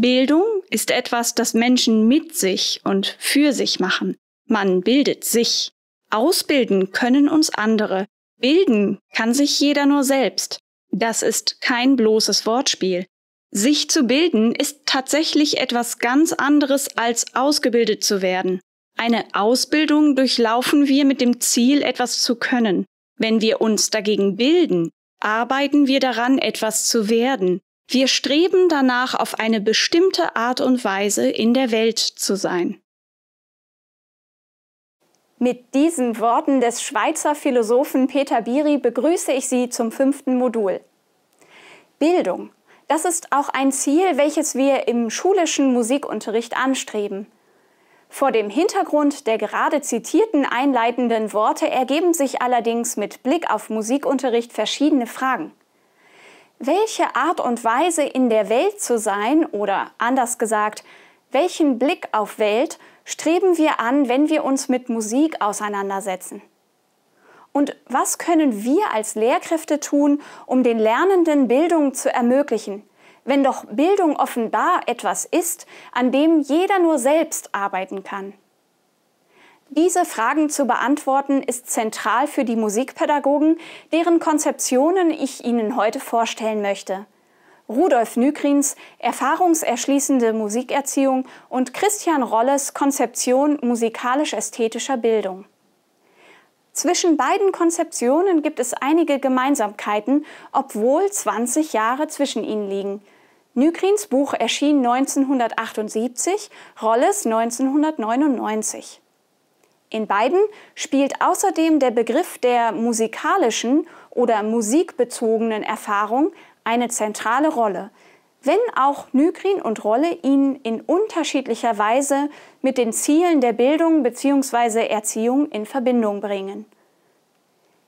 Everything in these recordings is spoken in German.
Bildung ist etwas, das Menschen mit sich und für sich machen. Man bildet sich. Ausbilden können uns andere. Bilden kann sich jeder nur selbst. Das ist kein bloßes Wortspiel. Sich zu bilden ist tatsächlich etwas ganz anderes als ausgebildet zu werden. Eine Ausbildung durchlaufen wir mit dem Ziel, etwas zu können. Wenn wir uns dagegen bilden, arbeiten wir daran, etwas zu werden. Wir streben danach, auf eine bestimmte Art und Weise in der Welt zu sein. Mit diesen Worten des Schweizer Philosophen Peter Biri begrüße ich Sie zum fünften Modul. Bildung, das ist auch ein Ziel, welches wir im schulischen Musikunterricht anstreben. Vor dem Hintergrund der gerade zitierten einleitenden Worte ergeben sich allerdings mit Blick auf Musikunterricht verschiedene Fragen welche Art und Weise in der Welt zu sein oder anders gesagt, welchen Blick auf Welt streben wir an, wenn wir uns mit Musik auseinandersetzen? Und was können wir als Lehrkräfte tun, um den Lernenden Bildung zu ermöglichen, wenn doch Bildung offenbar etwas ist, an dem jeder nur selbst arbeiten kann? Diese Fragen zu beantworten ist zentral für die Musikpädagogen, deren Konzeptionen ich Ihnen heute vorstellen möchte. Rudolf Nükrins Erfahrungserschließende Musikerziehung und Christian Rolles Konzeption musikalisch-ästhetischer Bildung. Zwischen beiden Konzeptionen gibt es einige Gemeinsamkeiten, obwohl 20 Jahre zwischen ihnen liegen. Nükrins Buch erschien 1978, Rolles 1999. In beiden spielt außerdem der Begriff der musikalischen oder musikbezogenen Erfahrung eine zentrale Rolle, wenn auch Nygrin und Rolle ihn in unterschiedlicher Weise mit den Zielen der Bildung bzw. Erziehung in Verbindung bringen.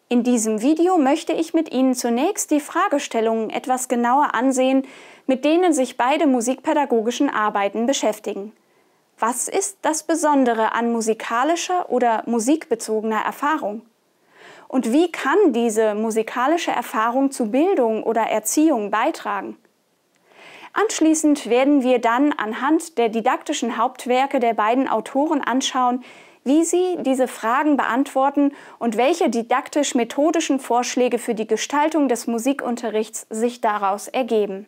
In diesem Video möchte ich mit Ihnen zunächst die Fragestellungen etwas genauer ansehen, mit denen sich beide musikpädagogischen Arbeiten beschäftigen. Was ist das Besondere an musikalischer oder musikbezogener Erfahrung? Und wie kann diese musikalische Erfahrung zu Bildung oder Erziehung beitragen? Anschließend werden wir dann anhand der didaktischen Hauptwerke der beiden Autoren anschauen, wie sie diese Fragen beantworten und welche didaktisch-methodischen Vorschläge für die Gestaltung des Musikunterrichts sich daraus ergeben.